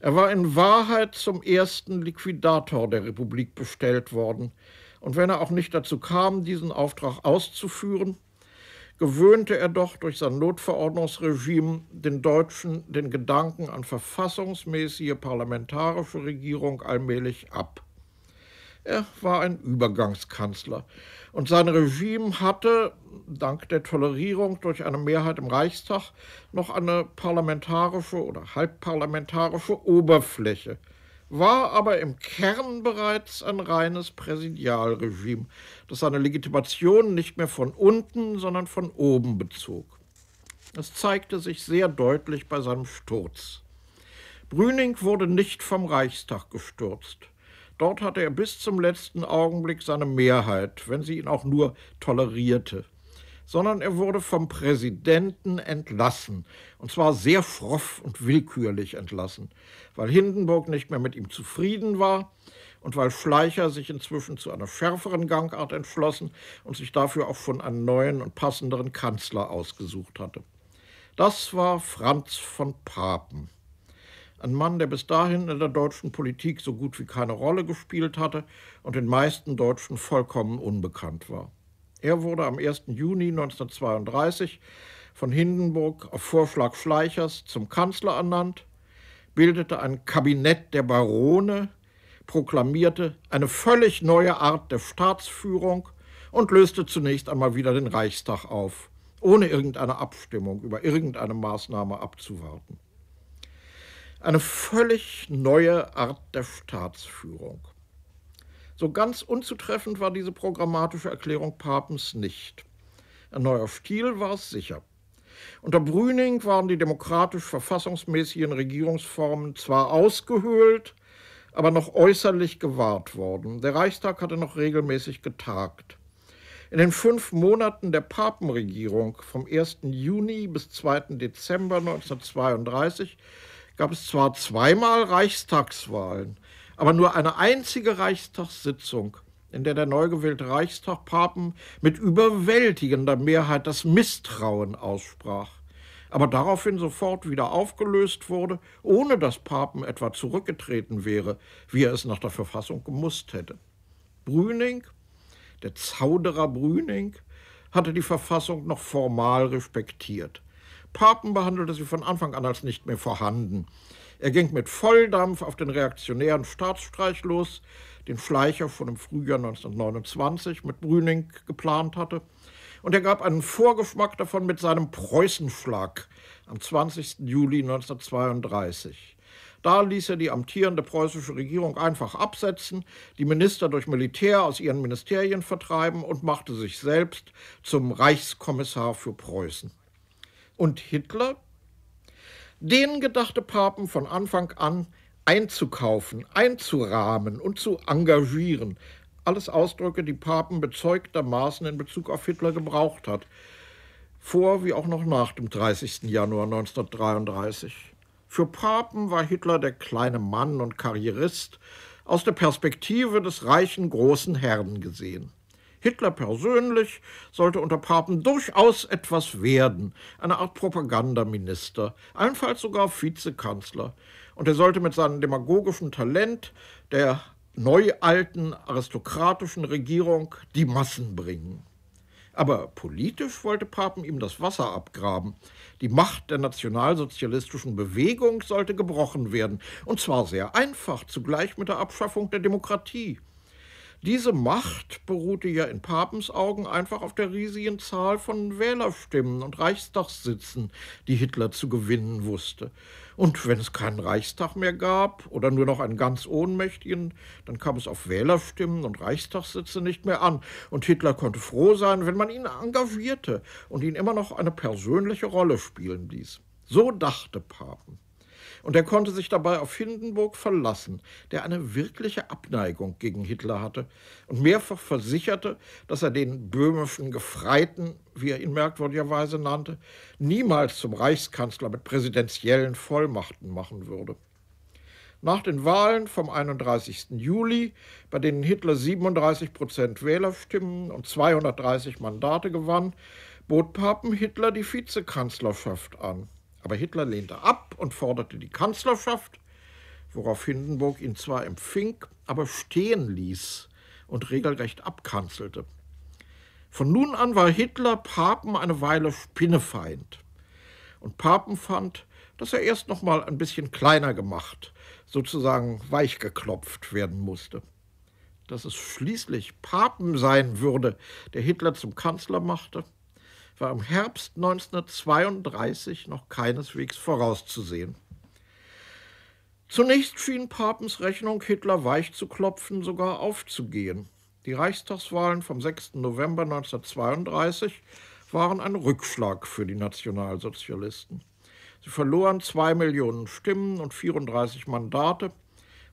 Er war in Wahrheit zum ersten Liquidator der Republik bestellt worden, und wenn er auch nicht dazu kam, diesen Auftrag auszuführen, gewöhnte er doch durch sein Notverordnungsregime den Deutschen den Gedanken an verfassungsmäßige parlamentarische Regierung allmählich ab. Er war ein Übergangskanzler. Und sein Regime hatte, dank der Tolerierung durch eine Mehrheit im Reichstag, noch eine parlamentarische oder halbparlamentarische Oberfläche, war aber im Kern bereits ein reines Präsidialregime, das seine Legitimation nicht mehr von unten, sondern von oben bezog. Das zeigte sich sehr deutlich bei seinem Sturz. Brüning wurde nicht vom Reichstag gestürzt. Dort hatte er bis zum letzten Augenblick seine Mehrheit, wenn sie ihn auch nur tolerierte sondern er wurde vom Präsidenten entlassen, und zwar sehr froff und willkürlich entlassen, weil Hindenburg nicht mehr mit ihm zufrieden war und weil Schleicher sich inzwischen zu einer schärferen Gangart entschlossen und sich dafür auch von einem neuen und passenderen Kanzler ausgesucht hatte. Das war Franz von Papen ein Mann, der bis dahin in der deutschen Politik so gut wie keine Rolle gespielt hatte und den meisten Deutschen vollkommen unbekannt war. Er wurde am 1. Juni 1932 von Hindenburg auf Vorschlag Schleichers zum Kanzler ernannt, bildete ein Kabinett der Barone, proklamierte eine völlig neue Art der Staatsführung und löste zunächst einmal wieder den Reichstag auf, ohne irgendeine Abstimmung über irgendeine Maßnahme abzuwarten. Eine völlig neue Art der Staatsführung. So ganz unzutreffend war diese programmatische Erklärung Papens nicht. Ein neuer Stil war es sicher. Unter Brüning waren die demokratisch-verfassungsmäßigen Regierungsformen zwar ausgehöhlt, aber noch äußerlich gewahrt worden. Der Reichstag hatte noch regelmäßig getagt. In den fünf Monaten der Papenregierung vom 1. Juni bis 2. Dezember 1932 gab es zwar zweimal Reichstagswahlen, aber nur eine einzige Reichstagssitzung, in der der neu gewählte Reichstag Papen mit überwältigender Mehrheit das Misstrauen aussprach, aber daraufhin sofort wieder aufgelöst wurde, ohne dass Papen etwa zurückgetreten wäre, wie er es nach der Verfassung gemusst hätte. Brüning, der Zauderer Brüning, hatte die Verfassung noch formal respektiert. Papen behandelte sie von Anfang an als nicht mehr vorhanden. Er ging mit Volldampf auf den reaktionären Staatsstreich los, den Fleischer von dem Frühjahr 1929 mit Brüning geplant hatte. Und er gab einen Vorgeschmack davon mit seinem Preußenschlag am 20. Juli 1932. Da ließ er die amtierende preußische Regierung einfach absetzen, die Minister durch Militär aus ihren Ministerien vertreiben und machte sich selbst zum Reichskommissar für Preußen und Hitler, den gedachte Papen von Anfang an einzukaufen, einzurahmen und zu engagieren. Alles Ausdrücke, die Papen bezeugtermaßen in Bezug auf Hitler gebraucht hat. Vor wie auch noch nach dem 30. Januar 1933. Für Papen war Hitler der kleine Mann und Karrierist, aus der Perspektive des reichen großen Herrn gesehen. Hitler persönlich sollte unter Papen durchaus etwas werden, eine Art Propagandaminister, allenfalls sogar Vizekanzler. Und er sollte mit seinem demagogischen Talent der neualten aristokratischen Regierung die Massen bringen. Aber politisch wollte Papen ihm das Wasser abgraben. Die Macht der nationalsozialistischen Bewegung sollte gebrochen werden, und zwar sehr einfach, zugleich mit der Abschaffung der Demokratie. Diese Macht beruhte ja in Papens Augen einfach auf der riesigen Zahl von Wählerstimmen und Reichstagssitzen, die Hitler zu gewinnen wusste. Und wenn es keinen Reichstag mehr gab oder nur noch einen ganz ohnmächtigen, dann kam es auf Wählerstimmen und Reichstagssitze nicht mehr an. Und Hitler konnte froh sein, wenn man ihn engagierte und ihn immer noch eine persönliche Rolle spielen ließ. So dachte Papen. Und er konnte sich dabei auf Hindenburg verlassen, der eine wirkliche Abneigung gegen Hitler hatte und mehrfach versicherte, dass er den böhmischen Gefreiten, wie er ihn merkwürdigerweise nannte, niemals zum Reichskanzler mit präsidentiellen Vollmachten machen würde. Nach den Wahlen vom 31. Juli, bei denen Hitler 37 Prozent Wählerstimmen und 230 Mandate gewann, bot Papen Hitler die Vizekanzlerschaft an. Aber Hitler lehnte ab und forderte die Kanzlerschaft, worauf Hindenburg ihn zwar empfing, aber stehen ließ und regelrecht abkanzelte. Von nun an war Hitler Papen eine Weile Spinnefeind. Und Papen fand, dass er erst noch mal ein bisschen kleiner gemacht, sozusagen weichgeklopft werden musste. Dass es schließlich Papen sein würde, der Hitler zum Kanzler machte, war im Herbst 1932 noch keineswegs vorauszusehen. Zunächst schien Papens Rechnung, Hitler weich zu klopfen, sogar aufzugehen. Die Reichstagswahlen vom 6. November 1932 waren ein Rückschlag für die Nationalsozialisten. Sie verloren zwei Millionen Stimmen und 34 Mandate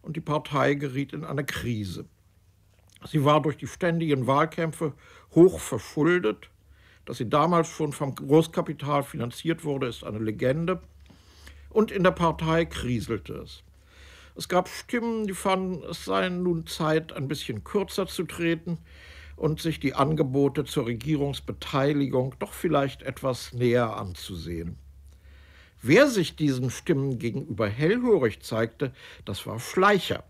und die Partei geriet in eine Krise. Sie war durch die ständigen Wahlkämpfe hoch verschuldet dass sie damals schon vom Großkapital finanziert wurde, ist eine Legende. Und in der Partei kriselte es. Es gab Stimmen, die fanden, es sei nun Zeit, ein bisschen kürzer zu treten und sich die Angebote zur Regierungsbeteiligung doch vielleicht etwas näher anzusehen. Wer sich diesen Stimmen gegenüber hellhörig zeigte, das war Schleicher.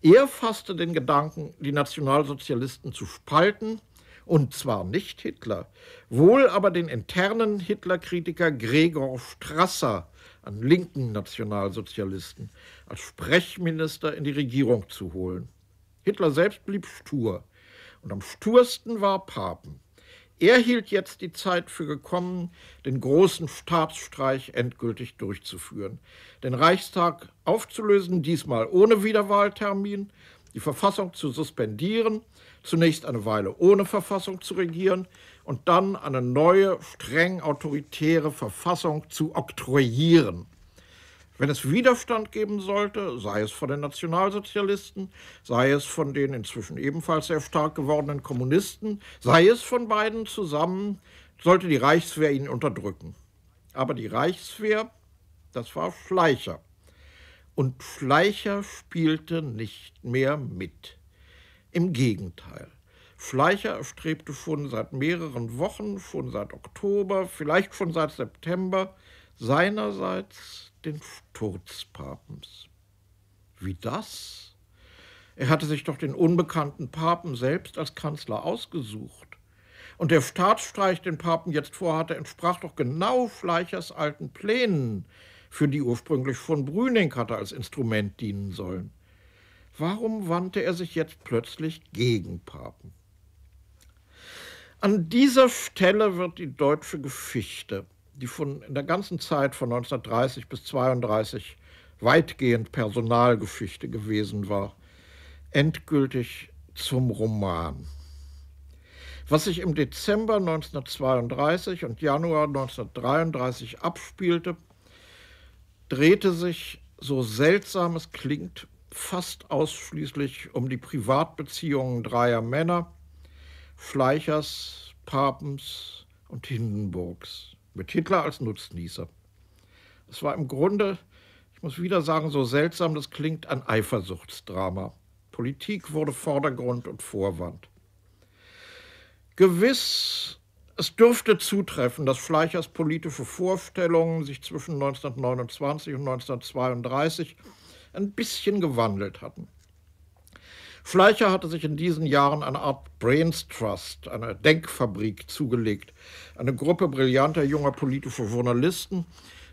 Er fasste den Gedanken, die Nationalsozialisten zu spalten und zwar nicht Hitler, wohl aber den internen Hitlerkritiker Gregor Strasser, an linken Nationalsozialisten, als Sprechminister in die Regierung zu holen. Hitler selbst blieb stur. Und am stursten war Papen. Er hielt jetzt die Zeit für gekommen, den großen Staatsstreich endgültig durchzuführen, den Reichstag aufzulösen, diesmal ohne Wiederwahltermin, die Verfassung zu suspendieren, zunächst eine Weile ohne Verfassung zu regieren und dann eine neue, streng autoritäre Verfassung zu oktroyieren. Wenn es Widerstand geben sollte, sei es von den Nationalsozialisten, sei es von den inzwischen ebenfalls sehr stark gewordenen Kommunisten, sei es von beiden zusammen, sollte die Reichswehr ihn unterdrücken. Aber die Reichswehr, das war Schleicher und Fleischer spielte nicht mehr mit. Im Gegenteil. Fleischer erstrebte schon seit mehreren Wochen, schon seit Oktober, vielleicht schon seit September, seinerseits den Sturz Papens. Wie das? Er hatte sich doch den unbekannten Papen selbst als Kanzler ausgesucht. Und der Staatsstreich, den Papen jetzt vorhatte, entsprach doch genau Fleischers alten Plänen für die ursprünglich von Brüning hatte als Instrument dienen sollen. Warum wandte er sich jetzt plötzlich gegen Papen? An dieser Stelle wird die deutsche Geschichte, die von in der ganzen Zeit von 1930 bis 1932 weitgehend Personalgeschichte gewesen war, endgültig zum Roman. Was sich im Dezember 1932 und Januar 1933 abspielte, drehte sich, so seltsam es klingt, fast ausschließlich um die Privatbeziehungen dreier Männer, Fleischers, Papens und Hindenburgs, mit Hitler als Nutznießer. Es war im Grunde, ich muss wieder sagen, so seltsam das klingt, ein Eifersuchtsdrama. Politik wurde Vordergrund und Vorwand. Gewiss es dürfte zutreffen, dass Fleischers politische Vorstellungen sich zwischen 1929 und 1932 ein bisschen gewandelt hatten. Fleischer hatte sich in diesen Jahren eine Art Brains Trust, eine Denkfabrik zugelegt, eine Gruppe brillanter junger politischer Journalisten,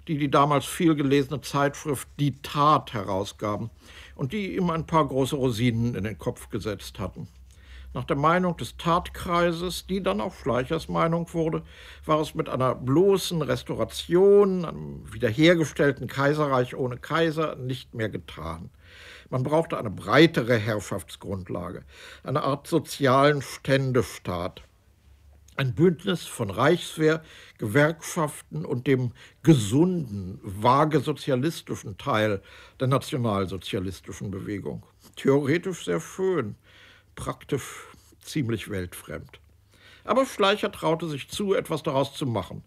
die die damals viel gelesene Zeitschrift Die Tat herausgaben und die ihm ein paar große Rosinen in den Kopf gesetzt hatten. Nach der Meinung des Tatkreises, die dann auch Schleichers Meinung wurde, war es mit einer bloßen Restauration, einem wiederhergestellten Kaiserreich ohne Kaiser nicht mehr getan. Man brauchte eine breitere Herrschaftsgrundlage, eine Art sozialen Ständestaat. Ein Bündnis von Reichswehr, Gewerkschaften und dem gesunden, vage sozialistischen Teil der nationalsozialistischen Bewegung. Theoretisch sehr schön, praktisch ziemlich weltfremd. Aber Schleicher traute sich zu, etwas daraus zu machen.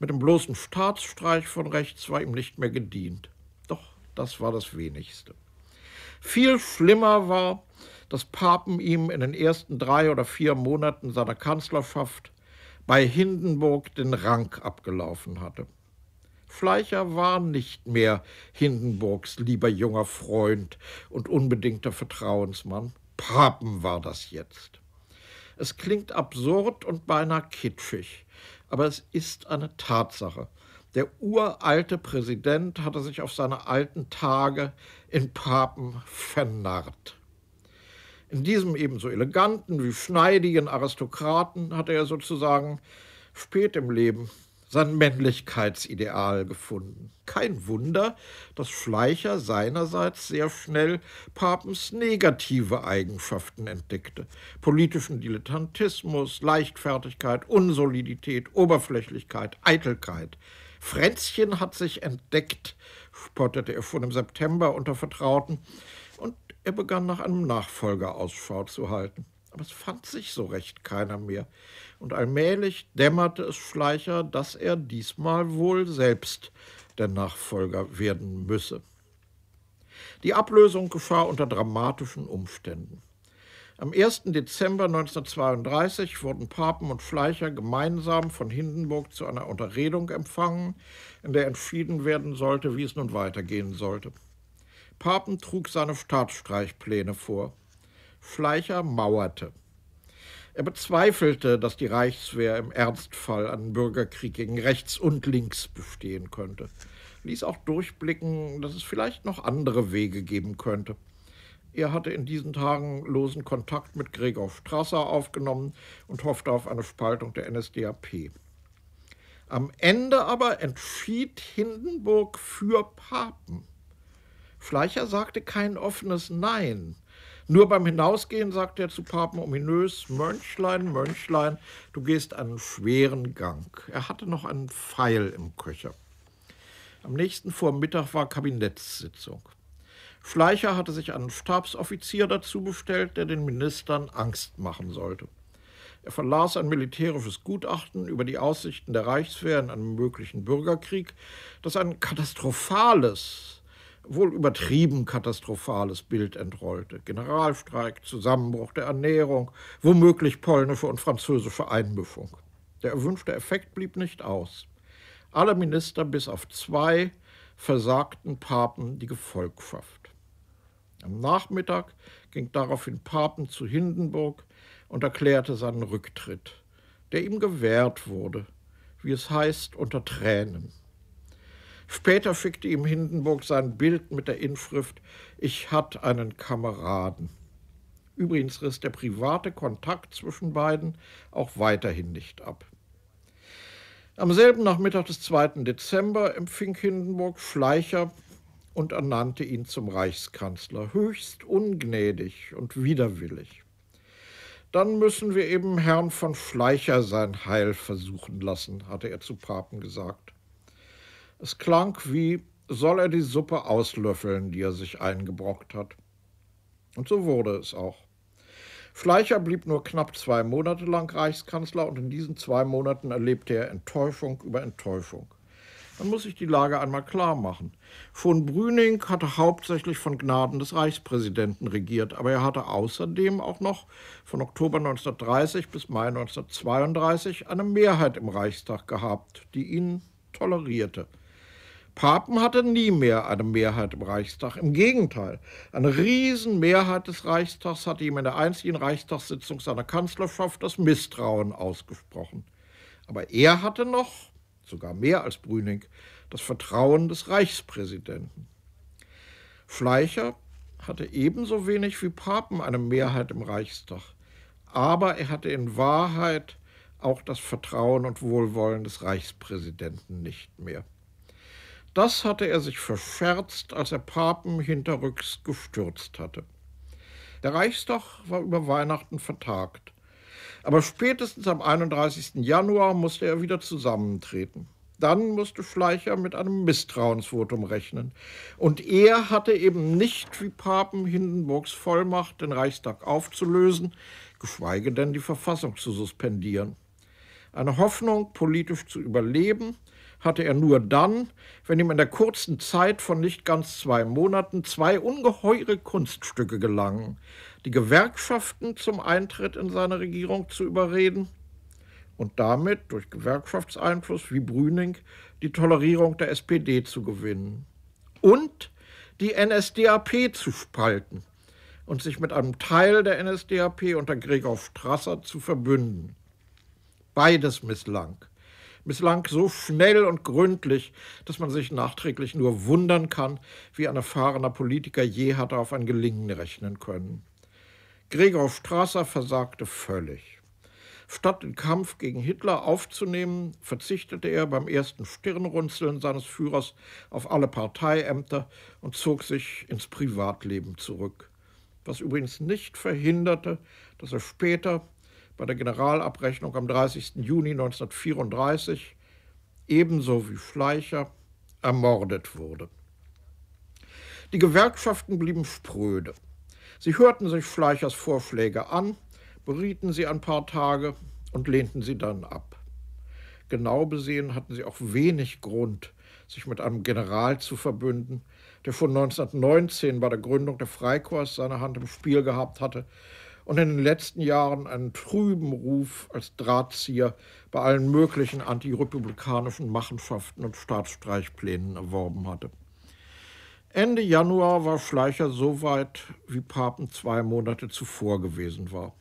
Mit dem bloßen Staatsstreich von rechts war ihm nicht mehr gedient. Doch das war das wenigste. Viel schlimmer war, dass Papen ihm in den ersten drei oder vier Monaten seiner Kanzlerschaft bei Hindenburg den Rang abgelaufen hatte. Schleicher war nicht mehr Hindenburgs lieber junger Freund und unbedingter Vertrauensmann. Papen war das jetzt. Es klingt absurd und beinahe kitschig, aber es ist eine Tatsache. Der uralte Präsident hatte sich auf seine alten Tage in Papen vernarrt. In diesem ebenso eleganten wie schneidigen Aristokraten hatte er sozusagen spät im Leben sein Männlichkeitsideal gefunden. Kein Wunder, dass Fleischer seinerseits sehr schnell Papens negative Eigenschaften entdeckte. Politischen Dilettantismus, Leichtfertigkeit, Unsolidität, Oberflächlichkeit, Eitelkeit. Fränzchen hat sich entdeckt, spottete er schon im September unter Vertrauten, und er begann nach einem Nachfolger Ausschau zu halten aber es fand sich so recht keiner mehr, und allmählich dämmerte es Schleicher, dass er diesmal wohl selbst der Nachfolger werden müsse. Die Ablösung geschah unter dramatischen Umständen. Am 1. Dezember 1932 wurden Papen und Fleischer gemeinsam von Hindenburg zu einer Unterredung empfangen, in der entschieden werden sollte, wie es nun weitergehen sollte. Papen trug seine Staatsstreichpläne vor. Fleischer mauerte. Er bezweifelte, dass die Reichswehr im Ernstfall einen Bürgerkrieg gegen rechts und links bestehen könnte, ließ auch durchblicken, dass es vielleicht noch andere Wege geben könnte. Er hatte in diesen Tagen losen Kontakt mit Gregor Strasser aufgenommen und hoffte auf eine Spaltung der NSDAP. Am Ende aber entschied Hindenburg für Papen. Fleischer sagte kein offenes Nein, nur beim Hinausgehen sagt er zu Papen ominös: Mönchlein, Mönchlein, du gehst einen schweren Gang. Er hatte noch einen Pfeil im Köcher. Am nächsten Vormittag war Kabinettssitzung. Schleicher hatte sich einen Stabsoffizier dazu bestellt, der den Ministern Angst machen sollte. Er verlas ein militärisches Gutachten über die Aussichten der Reichswehr in einem möglichen Bürgerkrieg, das ein katastrophales wohl übertrieben katastrophales Bild entrollte. Generalstreik, Zusammenbruch der Ernährung, womöglich polnische und französische Einmüffung. Der erwünschte Effekt blieb nicht aus. Alle Minister bis auf zwei versagten Papen die Gefolgschaft. Am Nachmittag ging daraufhin Papen zu Hindenburg und erklärte seinen Rücktritt, der ihm gewährt wurde, wie es heißt, unter Tränen. Später fickte ihm Hindenburg sein Bild mit der Inschrift Ich hat einen Kameraden. Übrigens riss der private Kontakt zwischen beiden auch weiterhin nicht ab. Am selben Nachmittag des 2. Dezember empfing Hindenburg Fleischer und ernannte ihn zum Reichskanzler, höchst ungnädig und widerwillig. Dann müssen wir eben Herrn von Fleischer sein Heil versuchen lassen, hatte er zu Papen gesagt. Es klang wie, soll er die Suppe auslöffeln, die er sich eingebrockt hat. Und so wurde es auch. Fleischer blieb nur knapp zwei Monate lang Reichskanzler und in diesen zwei Monaten erlebte er Enttäuschung über Enttäuschung. Man muss sich die Lage einmal klar machen. Von Brüning hatte hauptsächlich von Gnaden des Reichspräsidenten regiert, aber er hatte außerdem auch noch von Oktober 1930 bis Mai 1932 eine Mehrheit im Reichstag gehabt, die ihn tolerierte. Papen hatte nie mehr eine Mehrheit im Reichstag. Im Gegenteil, eine Riesenmehrheit des Reichstags hatte ihm in der einzigen Reichstagssitzung seiner Kanzlerschaft das Misstrauen ausgesprochen. Aber er hatte noch, sogar mehr als Brüning, das Vertrauen des Reichspräsidenten. Fleischer hatte ebenso wenig wie Papen eine Mehrheit im Reichstag, aber er hatte in Wahrheit auch das Vertrauen und Wohlwollen des Reichspräsidenten nicht mehr. Das hatte er sich verscherzt, als er Papen hinterrücks gestürzt hatte. Der Reichstag war über Weihnachten vertagt. Aber spätestens am 31. Januar musste er wieder zusammentreten. Dann musste Schleicher mit einem Misstrauensvotum rechnen. Und er hatte eben nicht wie Papen Hindenburgs Vollmacht, den Reichstag aufzulösen, geschweige denn die Verfassung zu suspendieren. Eine Hoffnung, politisch zu überleben, hatte er nur dann, wenn ihm in der kurzen Zeit von nicht ganz zwei Monaten zwei ungeheure Kunststücke gelangen, die Gewerkschaften zum Eintritt in seine Regierung zu überreden und damit durch Gewerkschaftseinfluss wie Brüning die Tolerierung der SPD zu gewinnen und die NSDAP zu spalten und sich mit einem Teil der NSDAP unter Gregor Strasser zu verbünden. Beides misslang. Bislang so schnell und gründlich, dass man sich nachträglich nur wundern kann, wie ein erfahrener Politiker je hatte auf ein Gelingen rechnen können. Gregor Strasser versagte völlig. Statt den Kampf gegen Hitler aufzunehmen, verzichtete er beim ersten Stirnrunzeln seines Führers auf alle Parteiämter und zog sich ins Privatleben zurück was übrigens nicht verhinderte, dass er später bei der Generalabrechnung am 30. Juni 1934, ebenso wie Fleischer, ermordet wurde. Die Gewerkschaften blieben spröde. Sie hörten sich Fleischers Vorschläge an, berieten sie ein paar Tage und lehnten sie dann ab. Genau besehen hatten sie auch wenig Grund, sich mit einem General zu verbünden, der von 1919 bei der Gründung der Freikorps seine Hand im Spiel gehabt hatte und in den letzten Jahren einen trüben Ruf als Drahtzieher bei allen möglichen antirepublikanischen Machenschaften und Staatsstreichplänen erworben hatte. Ende Januar war Schleicher so weit, wie Papen zwei Monate zuvor gewesen war.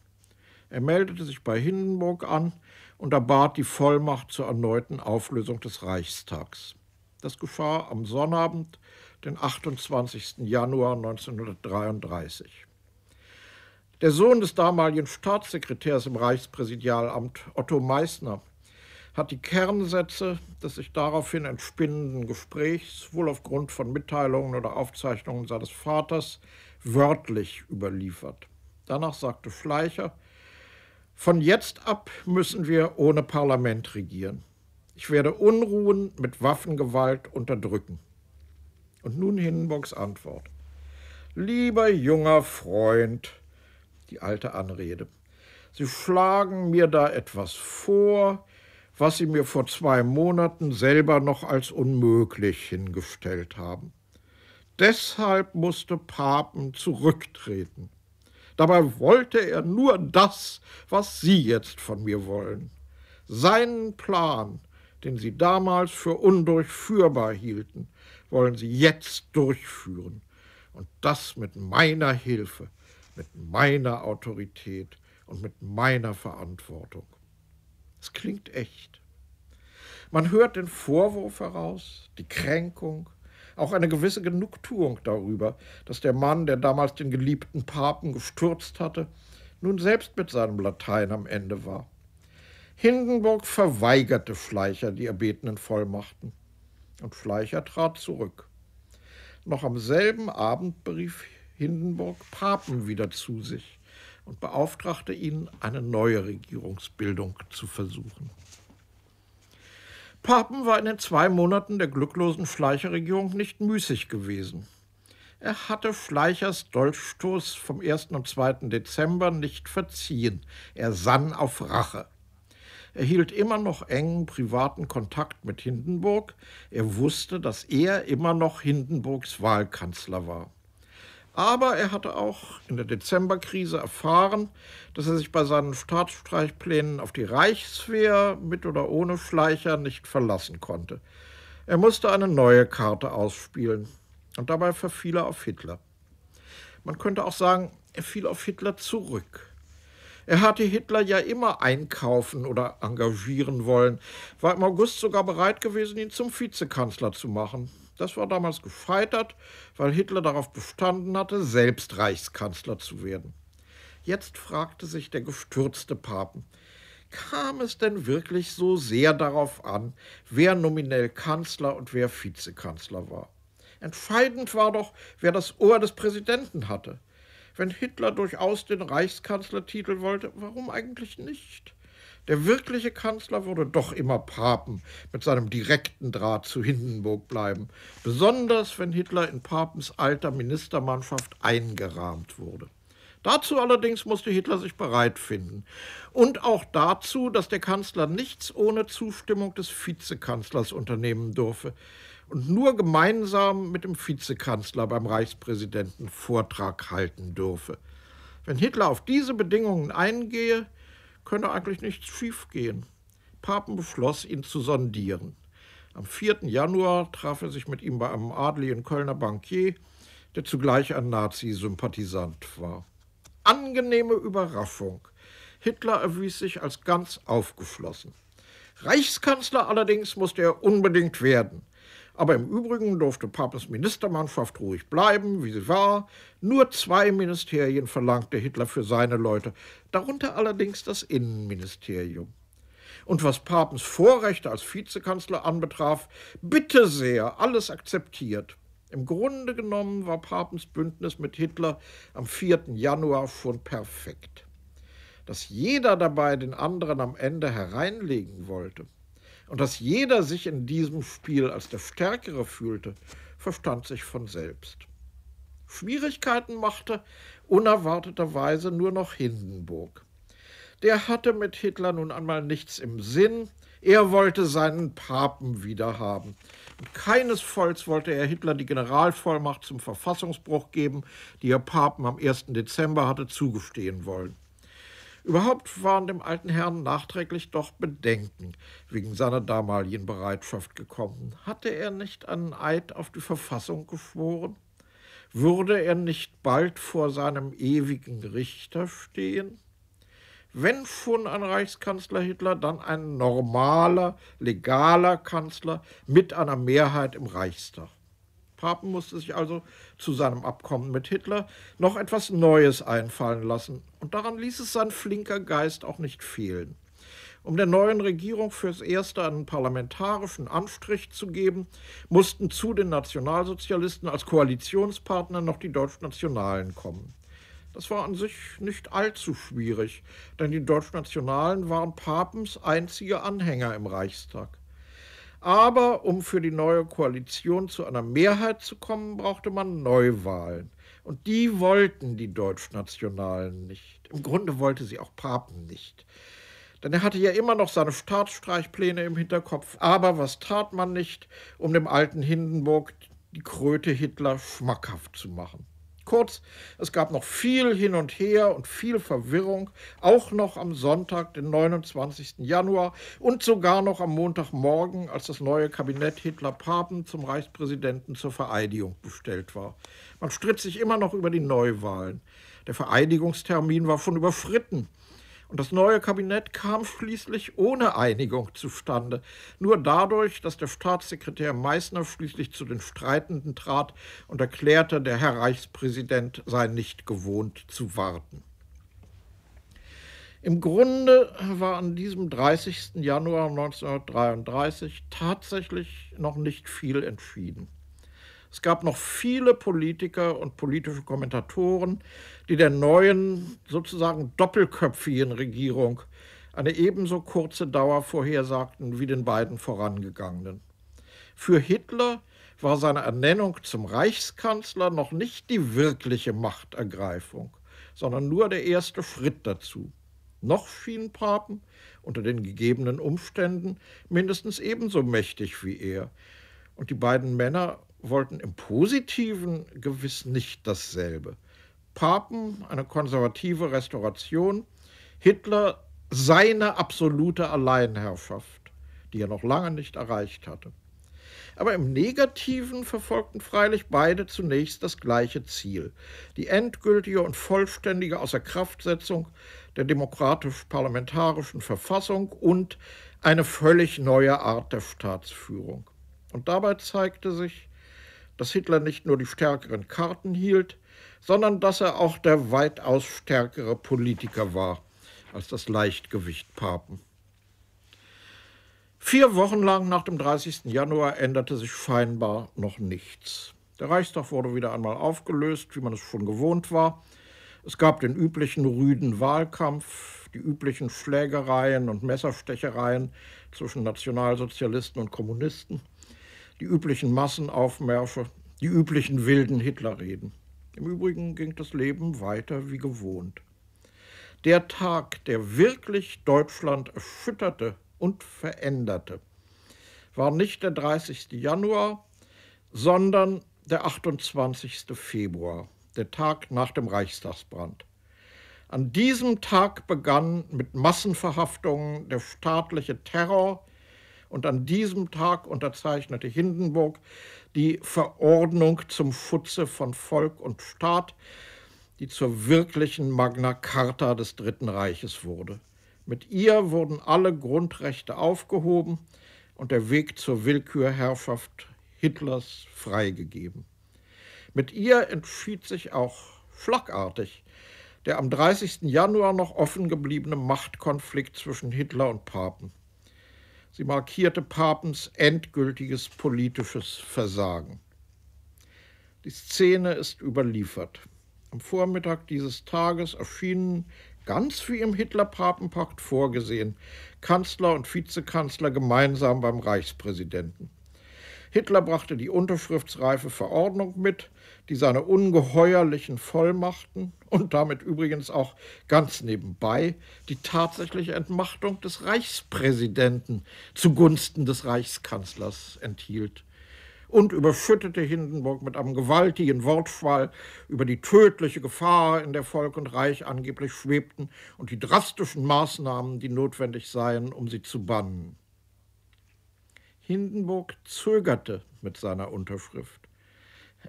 Er meldete sich bei Hindenburg an und erbat die Vollmacht zur erneuten Auflösung des Reichstags. Das geschah am Sonnabend, den 28. Januar 1933. Der Sohn des damaligen Staatssekretärs im Reichspräsidialamt, Otto Meissner, hat die Kernsätze des sich daraufhin entspinnenden Gesprächs, wohl aufgrund von Mitteilungen oder Aufzeichnungen seines Vaters, wörtlich überliefert. Danach sagte Schleicher, von jetzt ab müssen wir ohne Parlament regieren. Ich werde Unruhen mit Waffengewalt unterdrücken. Und nun Hindenburgs Antwort. Lieber junger Freund, die alte Anrede. Sie schlagen mir da etwas vor, was Sie mir vor zwei Monaten selber noch als unmöglich hingestellt haben. Deshalb musste Papen zurücktreten. Dabei wollte er nur das, was Sie jetzt von mir wollen. Seinen Plan, den Sie damals für undurchführbar hielten, wollen Sie jetzt durchführen. Und das mit meiner Hilfe mit meiner Autorität und mit meiner Verantwortung. Es klingt echt. Man hört den Vorwurf heraus, die Kränkung, auch eine gewisse Genugtuung darüber, dass der Mann, der damals den geliebten Papen gestürzt hatte, nun selbst mit seinem Latein am Ende war. Hindenburg verweigerte Fleischer die erbetenen Vollmachten. Und Fleischer trat zurück. Noch am selben Abend berief Hindenburg-Papen wieder zu sich und beauftragte ihn, eine neue Regierungsbildung zu versuchen. Papen war in den zwei Monaten der glücklosen Fleischer-Regierung nicht müßig gewesen. Er hatte Fleischers Dolchstoß vom 1. und 2. Dezember nicht verziehen. Er sann auf Rache. Er hielt immer noch engen privaten Kontakt mit Hindenburg. Er wusste, dass er immer noch Hindenburgs Wahlkanzler war. Aber er hatte auch in der Dezemberkrise erfahren, dass er sich bei seinen Staatsstreichplänen auf die Reichswehr mit oder ohne Schleicher nicht verlassen konnte. Er musste eine neue Karte ausspielen und dabei verfiel er auf Hitler. Man könnte auch sagen, er fiel auf Hitler zurück. Er hatte Hitler ja immer einkaufen oder engagieren wollen, war im August sogar bereit gewesen, ihn zum Vizekanzler zu machen. Das war damals gefeitert, weil Hitler darauf bestanden hatte, selbst Reichskanzler zu werden. Jetzt fragte sich der gestürzte Papen, kam es denn wirklich so sehr darauf an, wer nominell Kanzler und wer Vizekanzler war? Entscheidend war doch, wer das Ohr des Präsidenten hatte. Wenn Hitler durchaus den Reichskanzlertitel wollte, warum eigentlich nicht? Der wirkliche Kanzler würde doch immer Papen mit seinem direkten Draht zu Hindenburg bleiben, besonders wenn Hitler in Papens alter Ministermannschaft eingerahmt wurde. Dazu allerdings musste Hitler sich bereit finden. Und auch dazu, dass der Kanzler nichts ohne Zustimmung des Vizekanzlers unternehmen dürfe und nur gemeinsam mit dem Vizekanzler beim Reichspräsidenten Vortrag halten dürfe. Wenn Hitler auf diese Bedingungen eingehe, könne eigentlich nichts schief gehen. Papen beschloss, ihn zu sondieren. Am 4. Januar traf er sich mit ihm bei einem adligen Kölner Bankier, der zugleich ein Nazi-Sympathisant war. Angenehme Überraschung. Hitler erwies sich als ganz aufgeschlossen. Reichskanzler allerdings musste er unbedingt werden aber im Übrigen durfte Papes Ministermannschaft ruhig bleiben, wie sie war. Nur zwei Ministerien verlangte Hitler für seine Leute, darunter allerdings das Innenministerium. Und was Papens Vorrechte als Vizekanzler anbetraf, bitte sehr, alles akzeptiert. Im Grunde genommen war Papens Bündnis mit Hitler am 4. Januar schon perfekt. Dass jeder dabei den anderen am Ende hereinlegen wollte, und dass jeder sich in diesem Spiel als der Stärkere fühlte, verstand sich von selbst. Schwierigkeiten machte unerwarteterweise nur noch Hindenburg. Der hatte mit Hitler nun einmal nichts im Sinn, er wollte seinen Papen wiederhaben. Und keinesfalls wollte er Hitler die Generalvollmacht zum Verfassungsbruch geben, die er Papen am 1. Dezember hatte zugestehen wollen. Überhaupt waren dem alten Herrn nachträglich doch Bedenken wegen seiner damaligen Bereitschaft gekommen. Hatte er nicht einen Eid auf die Verfassung geschworen? Würde er nicht bald vor seinem ewigen Richter stehen? Wenn schon ein Reichskanzler Hitler, dann ein normaler, legaler Kanzler mit einer Mehrheit im Reichstag. Papen musste sich also zu seinem Abkommen mit Hitler noch etwas Neues einfallen lassen, und daran ließ es sein flinker Geist auch nicht fehlen. Um der neuen Regierung fürs Erste einen parlamentarischen Anstrich zu geben, mussten zu den Nationalsozialisten als Koalitionspartner noch die Deutschnationalen kommen. Das war an sich nicht allzu schwierig, denn die Deutschnationalen waren Papens einzige Anhänger im Reichstag. Aber um für die neue Koalition zu einer Mehrheit zu kommen, brauchte man Neuwahlen. Und die wollten die Deutschnationalen nicht. Im Grunde wollte sie auch Papen nicht. Denn er hatte ja immer noch seine Staatsstreichpläne im Hinterkopf. Aber was tat man nicht, um dem alten Hindenburg die Kröte Hitler schmackhaft zu machen? Kurz, es gab noch viel hin und her und viel Verwirrung, auch noch am Sonntag, den 29. Januar und sogar noch am Montagmorgen, als das neue Kabinett Hitler-Papen zum Reichspräsidenten zur Vereidigung bestellt war. Man stritt sich immer noch über die Neuwahlen. Der Vereidigungstermin war von überfritten. Und das neue Kabinett kam schließlich ohne Einigung zustande, nur dadurch, dass der Staatssekretär Meißner schließlich zu den Streitenden trat und erklärte, der Herr Reichspräsident sei nicht gewohnt zu warten. Im Grunde war an diesem 30. Januar 1933 tatsächlich noch nicht viel entschieden. Es gab noch viele Politiker und politische Kommentatoren, die der neuen, sozusagen doppelköpfigen Regierung eine ebenso kurze Dauer vorhersagten wie den beiden vorangegangenen. Für Hitler war seine Ernennung zum Reichskanzler noch nicht die wirkliche Machtergreifung, sondern nur der erste Schritt dazu. Noch schienen Papen, unter den gegebenen Umständen, mindestens ebenso mächtig wie er. Und die beiden Männer wollten im positiven gewiss nicht dasselbe. Papen, eine konservative Restauration, Hitler seine absolute Alleinherrschaft, die er noch lange nicht erreicht hatte. Aber im Negativen verfolgten freilich beide zunächst das gleiche Ziel, die endgültige und vollständige Außerkraftsetzung der demokratisch-parlamentarischen Verfassung und eine völlig neue Art der Staatsführung. Und dabei zeigte sich, dass Hitler nicht nur die stärkeren Karten hielt, sondern dass er auch der weitaus stärkere Politiker war als das Leichtgewicht Papen. Vier Wochen lang nach dem 30. Januar änderte sich scheinbar noch nichts. Der Reichstag wurde wieder einmal aufgelöst, wie man es schon gewohnt war. Es gab den üblichen rüden Wahlkampf, die üblichen Schlägereien und Messerstechereien zwischen Nationalsozialisten und Kommunisten, die üblichen Massenaufmärsche, die üblichen wilden Hitlerreden. Im Übrigen ging das Leben weiter wie gewohnt. Der Tag, der wirklich Deutschland erschütterte und veränderte, war nicht der 30. Januar, sondern der 28. Februar, der Tag nach dem Reichstagsbrand. An diesem Tag begann mit Massenverhaftungen der staatliche Terror, und an diesem Tag unterzeichnete Hindenburg die Verordnung zum Futze von Volk und Staat, die zur wirklichen Magna Carta des Dritten Reiches wurde. Mit ihr wurden alle Grundrechte aufgehoben und der Weg zur Willkürherrschaft Hitlers freigegeben. Mit ihr entschied sich auch schlagartig der am 30. Januar noch offen gebliebene Machtkonflikt zwischen Hitler und Papen. Sie markierte Papens endgültiges politisches Versagen. Die Szene ist überliefert. Am Vormittag dieses Tages erschienen, ganz wie im Hitler-Papenpakt vorgesehen, Kanzler und Vizekanzler gemeinsam beim Reichspräsidenten. Hitler brachte die unterschriftsreife Verordnung mit, die seine ungeheuerlichen Vollmachten, und damit übrigens auch ganz nebenbei die tatsächliche Entmachtung des Reichspräsidenten zugunsten des Reichskanzlers enthielt und überschüttete Hindenburg mit einem gewaltigen Wortfall über die tödliche Gefahr, in der Volk und Reich angeblich schwebten und die drastischen Maßnahmen, die notwendig seien, um sie zu bannen. Hindenburg zögerte mit seiner Unterschrift.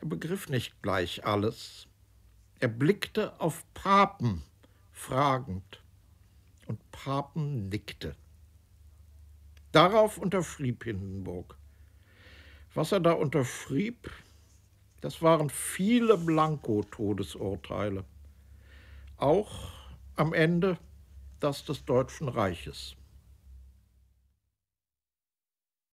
Er begriff nicht gleich alles. Er blickte auf Papen fragend und Papen nickte. Darauf unterschrieb Hindenburg. Was er da unterschrieb, das waren viele Blanko-Todesurteile. Auch am Ende das des Deutschen Reiches.